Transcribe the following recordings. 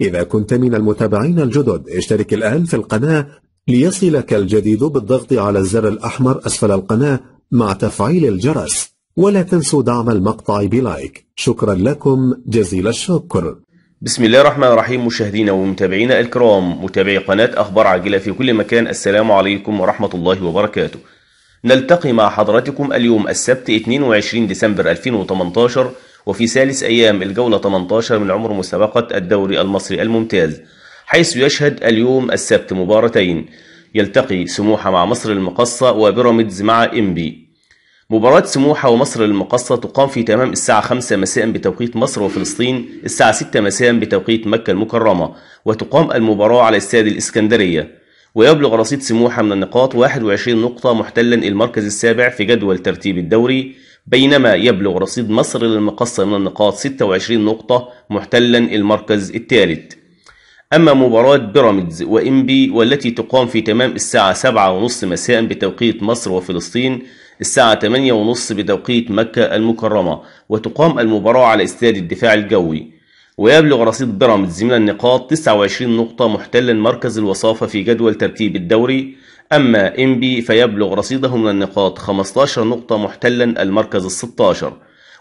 إذا كنت من المتابعين الجدد اشترك الآن في القناة ليصلك الجديد بالضغط على الزر الأحمر أسفل القناة مع تفعيل الجرس ولا تنسوا دعم المقطع بلايك شكرا لكم جزيل الشكر بسم الله الرحمن الرحيم مشاهدينا ومتابعينا الكرام متابعي قناة أخبار عاجلة في كل مكان السلام عليكم ورحمة الله وبركاته نلتقي مع حضراتكم اليوم السبت 22 ديسمبر 2018 وفي ثالث أيام الجولة 18 من عمر مسابقة الدوري المصري الممتاز حيث يشهد اليوم السبت مباراتين يلتقي سموحة مع مصر المقصة وبيراميدز مع إنبي مباراة سموحة ومصر المقصة تقام في تمام الساعة 5 مساء بتوقيت مصر وفلسطين الساعة 6 مساء بتوقيت مكة المكرمة وتقام المباراة على استاد الإسكندرية ويبلغ رصيد سموحة من النقاط 21 نقطة محتلا المركز السابع في جدول ترتيب الدوري بينما يبلغ رصيد مصر للمقصة من النقاط 26 نقطة محتلا المركز الثالث أما مباراة بيراميدز وإنبي والتي تقام في تمام الساعة 7:30 مساء بتوقيت مصر وفلسطين الساعة 8:30 بتوقيت مكة المكرمة وتقام المباراة على استاد الدفاع الجوي ويبلغ رصيد بيراميدز من النقاط 29 نقطة محتلا مركز الوصافة في جدول ترتيب الدوري أما إنبي فيبلغ رصيده من النقاط 15 نقطة محتلا المركز ال 16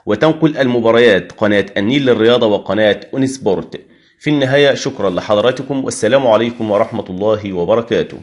وتنقل المباريات قناة النيل للرياضة وقناة أونسبورت في النهاية شكرا لحضراتكم والسلام عليكم ورحمة الله وبركاته